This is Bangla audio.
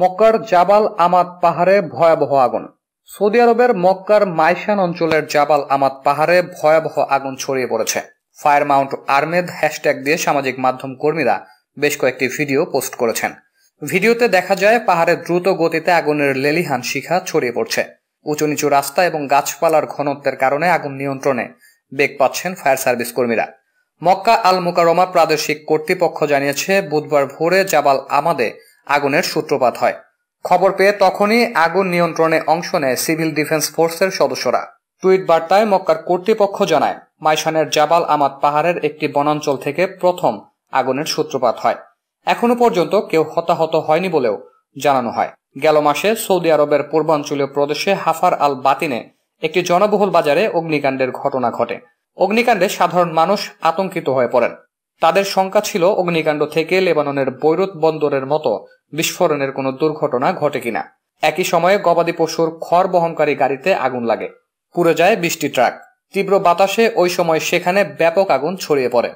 মক্কার জাবাল আমাদ পাহাড়ে ভয়াবহ আগুন সৌদি আরবের মক্কার মাইশান অঞ্চলের জাবাল আমাদ পাহাড়ে ভয়াবহ আগুন ছড়িয়ে পড়েছে ফায়ার মাউন্ট আর্মেদ হ্যাশট্যাগ দিয়ে সামাজিক মাধ্যম কর্মীরা বেশ কয়েকটি ভিডিও পোস্ট করেছেন ভিডিওতে দেখা যায় পাহাড়ে দ্রুত গতিতে আগুনের লেলিহান শিখা ছড়িয়ে পড়ছে উঁচু নিচু রাস্তা এবং গাছপালার ঘনত্বের কারণে আগুন নিয়ন্ত্রণে বেগ পাচ্ছেন ফায়ার সার্ভিস কর্মীরা মক্কা আল মোকারমা প্রাদেশিক কর্তৃপক্ষ জানিয়েছে বুধবার ভোরে জাবাল আমাদে আগুনের সূত্রপাত হয় খবর পেয়ে তখনই আগুন নিয়ন্ত্রণে অংশ নেয় সিভিল ডিফেন্স ফোর্সের সদস্যরা টুইট বার্তায় মক্কার কর্তৃপক্ষ জানায় মাইশানের জাবাল আমাদ পাহাড়ের একটি বনাঞ্চল থেকে প্রথম আগুনের সূত্রপাত হয় এখনো পর্যন্ত কেউ হতাহত হয়নি বলেও জানানো হয় গেল মাসে সৌদি আরবের পূর্বাঞ্চলীয় প্রদেশে হাফার আল বাতিনে একটি জনবহুল বাজারে অগ্নিকাণ্ডের ঘটনা ঘটে অগ্নিকাণ্ডে সাধারণ মানুষ আতঙ্কিত হয়ে পড়েন তাদের শঙ্কা ছিল অগ্নিকাণ্ড থেকে লেবাননের বৈরুত বন্দরের মতো বিস্ফোরণের কোনো দুর্ঘটনা ঘটে কিনা একই সময়ে গবাদি পশুর খড় বহনকারী গাড়িতে আগুন লাগে পুরে যায় বৃষ্টি ট্রাক তীব্র বাতাসে ওই সময় সেখানে ব্যাপক আগুন ছড়িয়ে পড়ে